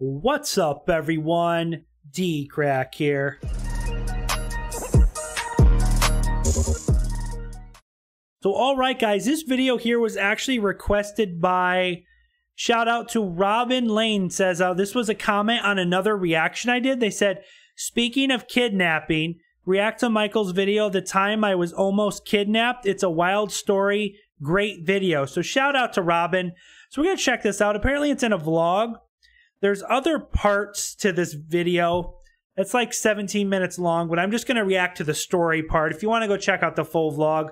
What's up, everyone? D Crack here. So, all right, guys, this video here was actually requested by shout out to Robin Lane says uh, this was a comment on another reaction I did. They said, speaking of kidnapping, react to Michael's video, The Time I Was Almost Kidnapped. It's a wild story. Great video. So, shout out to Robin. So, we're going to check this out. Apparently, it's in a vlog. There's other parts to this video. It's like 17 minutes long, but I'm just going to react to the story part. If you want to go check out the full vlog,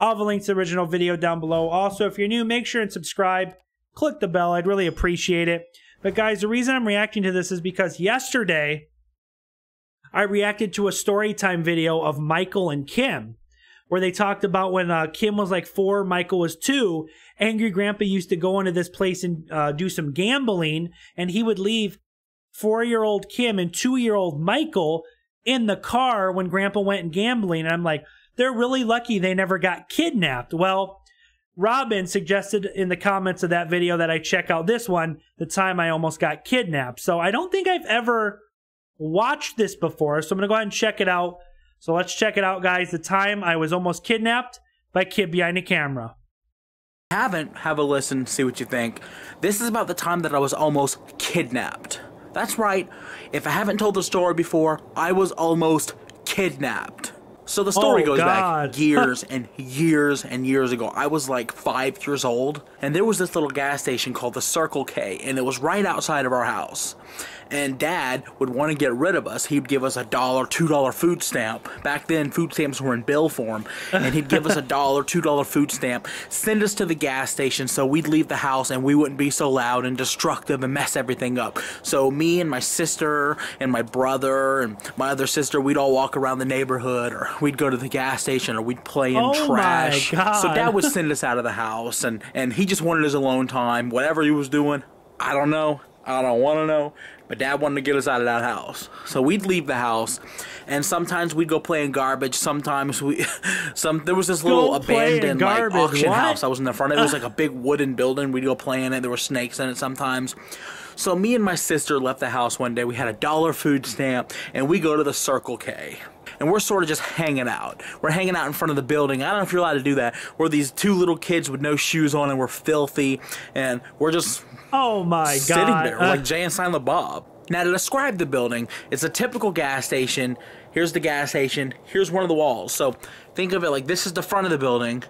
I'll have a link to the original video down below. Also, if you're new, make sure and subscribe. Click the bell. I'd really appreciate it. But guys, the reason I'm reacting to this is because yesterday I reacted to a story time video of Michael and Kim where they talked about when uh, Kim was like four, Michael was two. Angry Grandpa used to go into this place and uh, do some gambling, and he would leave four year old Kim and two year old Michael in the car when Grandpa went and gambling. And I'm like, they're really lucky they never got kidnapped. Well, Robin suggested in the comments of that video that I check out this one, the time I almost got kidnapped. So I don't think I've ever watched this before. So I'm going to go ahead and check it out so let's check it out, guys. The time I was almost kidnapped by kid behind the camera. Haven't have a listen, see what you think. This is about the time that I was almost kidnapped. That's right. If I haven't told the story before, I was almost kidnapped. So the story oh, goes God. back years and years and years ago. I was like five years old, and there was this little gas station called the Circle K, and it was right outside of our house and dad would want to get rid of us. He'd give us a dollar, two dollar food stamp. Back then, food stamps were in bill form, and he'd give us a dollar, two dollar food stamp, send us to the gas station so we'd leave the house and we wouldn't be so loud and destructive and mess everything up. So, me and my sister and my brother and my other sister, we'd all walk around the neighborhood or we'd go to the gas station or we'd play in oh trash. So, dad would send us out of the house, and, and he just wanted his alone time, whatever he was doing. I don't know. I don't want to know, but dad wanted to get us out of that house. So we'd leave the house, and sometimes we'd go play in garbage. Sometimes we, some there was this go little abandoned like auction what? house I was in the front of. It was like a big wooden building. We'd go play in it. There were snakes in it sometimes. So me and my sister left the house one day. We had a dollar food stamp, and we go to the Circle K and we're sort of just hanging out. We're hanging out in front of the building. I don't know if you're allowed to do that. We're these two little kids with no shoes on and we're filthy and we're just Oh my god! Sitting there like uh, Jay and Silent Bob. Now to describe the building, it's a typical gas station. Here's the gas station. Here's one of the walls. So think of it like this is the front of the building,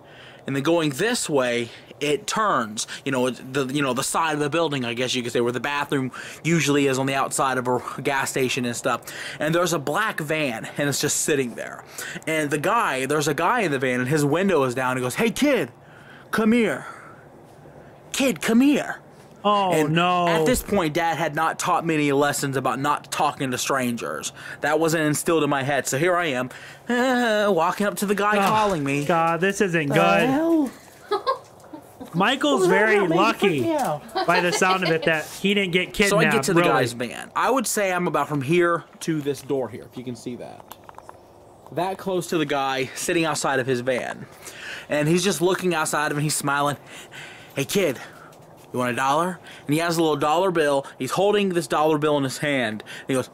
and then going this way, it turns. You know the you know the side of the building, I guess you could say, where the bathroom usually is on the outside of a gas station and stuff. And there's a black van, and it's just sitting there. And the guy, there's a guy in the van, and his window is down. And he goes, "Hey kid, come here. Kid, come here." Oh, and no. At this point, dad had not taught me any lessons about not talking to strangers. That wasn't instilled in my head. So here I am, eh, walking up to the guy oh, calling me. God, this isn't good. Michael's very lucky by the sound of it that he didn't get kidnapped. So I get to the really. guy's van. I would say I'm about from here to this door here, if you can see that. That close to the guy sitting outside of his van. And he's just looking outside of him, he's smiling. Hey kid, you want a dollar? And he has a little dollar bill. He's holding this dollar bill in his hand. he goes,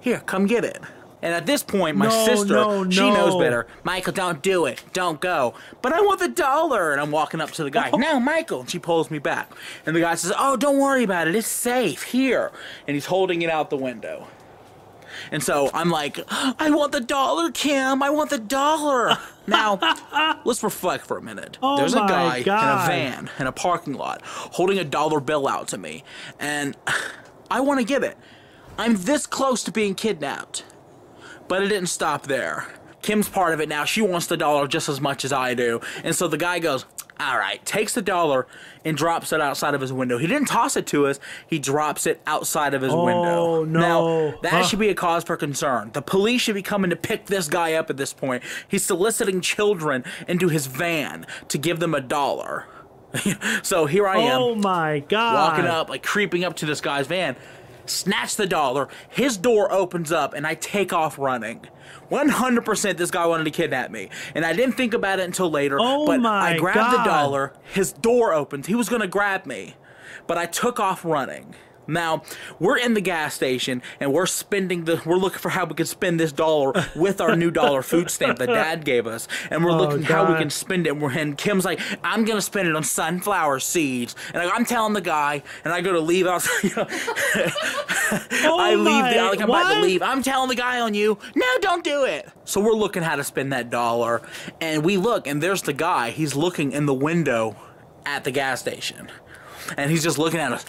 Here, come get it. And at this point, my no, sister, no, no. she knows better. Michael, don't do it. Don't go. But I want the dollar. And I'm walking up to the guy. Oh. No, Michael. And she pulls me back. And the guy says, Oh, don't worry about it. It's safe. Here. And he's holding it out the window. And so I'm like, I want the dollar, Kim. I want the dollar. Now, let's reflect for a minute. Oh There's a guy God. in a van in a parking lot holding a dollar bill out to me, and I want to give it. I'm this close to being kidnapped. But it didn't stop there. Kim's part of it now. She wants the dollar just as much as I do. And so the guy goes, all right, takes the dollar and drops it outside of his window. He didn't toss it to us, he drops it outside of his oh, window. Oh, no. Now, that huh. should be a cause for concern. The police should be coming to pick this guy up at this point. He's soliciting children into his van to give them a dollar. so here I am. Oh, my God. Walking up, like creeping up to this guy's van snatch the dollar, his door opens up, and I take off running. 100% this guy wanted to kidnap me. And I didn't think about it until later, oh but I grabbed God. the dollar, his door opened, he was going to grab me, but I took off running. Now, we're in the gas station and we're spending the we're looking for how we can spend this dollar with our new dollar food stamp that dad gave us. And we're oh, looking God. how we can spend it. And, Kim's like, I'm gonna spend it on sunflower seeds. And I, am telling the guy, and I go to leave. I was like, oh I leave the, like, I'm what? about to leave. I'm telling the guy on you, no, don't do it. So we're looking how to spend that dollar, and we look, and there's the guy. He's looking in the window at the gas station. And he's just looking at us.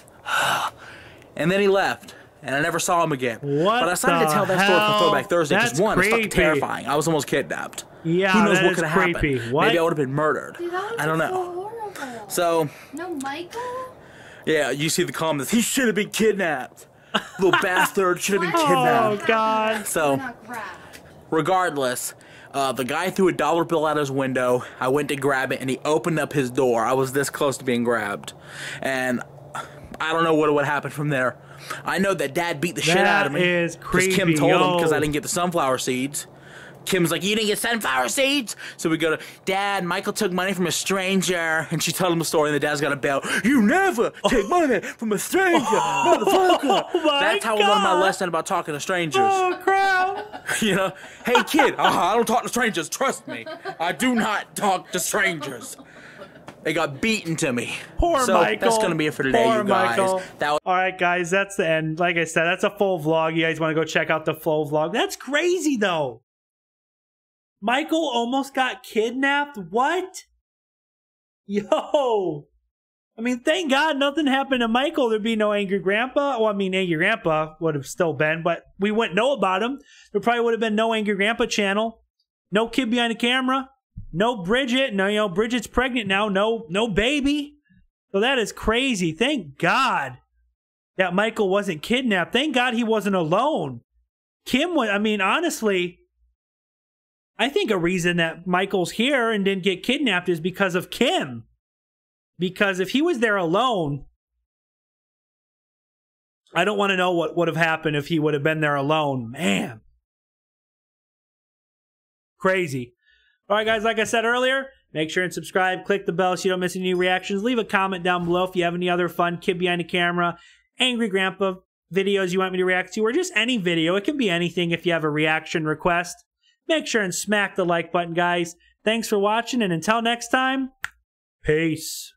And then he left, and I never saw him again. What? But I decided to tell that hell? story for Throwback Thursday because one, creepy. it's fucking terrifying. I was almost kidnapped. Yeah, who knows what could have happened? What? Maybe I would have been murdered. Dude, I don't know. Horrible. So. No, Michael. Yeah, you see the comments. He should have been kidnapped. Little bastard should have been kidnapped. Oh God. So, regardless. Uh, the guy threw a dollar bill out his window. I went to grab it, and he opened up his door. I was this close to being grabbed, and I don't know what would happen from there. I know that Dad beat the that shit out of me. Is crazy. Kim told yo. him because I didn't get the sunflower seeds. Kim's like, you didn't get sunflower seeds? So we go to, Dad, Michael took money from a stranger. And she told him a story, and the dad's got a bell. You never oh. take money from a stranger, oh motherfucker. Oh That's how God. I learned my lesson about talking to strangers. Oh, crap. you know, hey, kid, uh, I don't talk to strangers. Trust me. I do not talk to strangers. It got beaten to me. Poor so Michael. That's gonna be it for today, Poor you guys. Michael. All right, guys, that's the end. Like I said, that's a full vlog. You guys want to go check out the full vlog? That's crazy though. Michael almost got kidnapped. What? Yo. I mean, thank God nothing happened to Michael. There'd be no angry grandpa. Well, I mean, angry grandpa would have still been, but we wouldn't know about him. There probably would have been no angry grandpa channel, no kid behind the camera. No Bridget. No, you know, Bridget's pregnant now. No, no baby. So that is crazy. Thank God that Michael wasn't kidnapped. Thank God he wasn't alone. Kim was, I mean, honestly, I think a reason that Michael's here and didn't get kidnapped is because of Kim. Because if he was there alone, I don't want to know what would have happened if he would have been there alone. Man. Crazy. All right, guys, like I said earlier, make sure and subscribe. Click the bell so you don't miss any new reactions. Leave a comment down below if you have any other fun kid behind the camera, angry grandpa videos you want me to react to, or just any video. It can be anything if you have a reaction request. Make sure and smack the like button, guys. Thanks for watching, and until next time, peace.